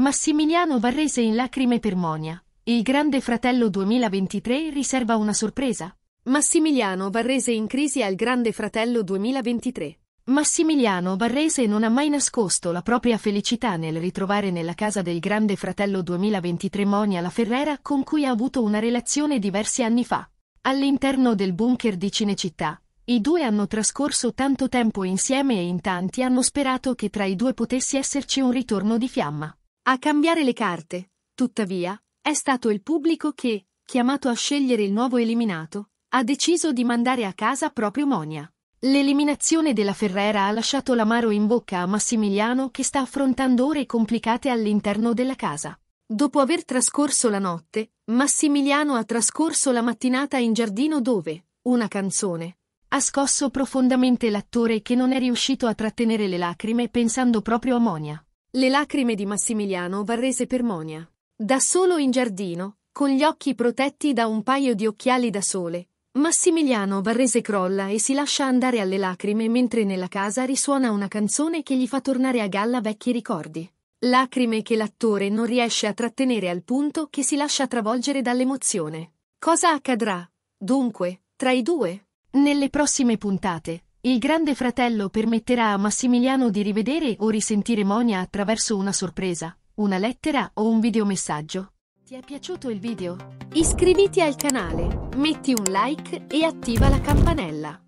Massimiliano Varrese in lacrime per Monia. Il Grande Fratello 2023 riserva una sorpresa. Massimiliano Varrese in crisi al Grande Fratello 2023. Massimiliano Varrese non ha mai nascosto la propria felicità nel ritrovare nella casa del Grande Fratello 2023 Monia La Ferrera con cui ha avuto una relazione diversi anni fa. All'interno del bunker di Cinecittà, i due hanno trascorso tanto tempo insieme e in tanti hanno sperato che tra i due potesse esserci un ritorno di fiamma. A cambiare le carte, tuttavia, è stato il pubblico che, chiamato a scegliere il nuovo eliminato, ha deciso di mandare a casa proprio Monia. L'eliminazione della Ferrera ha lasciato l'amaro in bocca a Massimiliano che sta affrontando ore complicate all'interno della casa. Dopo aver trascorso la notte, Massimiliano ha trascorso la mattinata in giardino dove, una canzone, ha scosso profondamente l'attore che non è riuscito a trattenere le lacrime pensando proprio a Monia. Le lacrime di Massimiliano varrese per Monia. Da solo in giardino, con gli occhi protetti da un paio di occhiali da sole, Massimiliano Varrese crolla e si lascia andare alle lacrime mentre nella casa risuona una canzone che gli fa tornare a galla vecchi ricordi. Lacrime che l'attore non riesce a trattenere al punto che si lascia travolgere dall'emozione. Cosa accadrà, dunque, tra i due? Nelle prossime puntate. Il Grande Fratello permetterà a Massimiliano di rivedere o risentire Monia attraverso una sorpresa, una lettera o un videomessaggio. Ti è piaciuto il video? Iscriviti al canale, metti un like e attiva la campanella.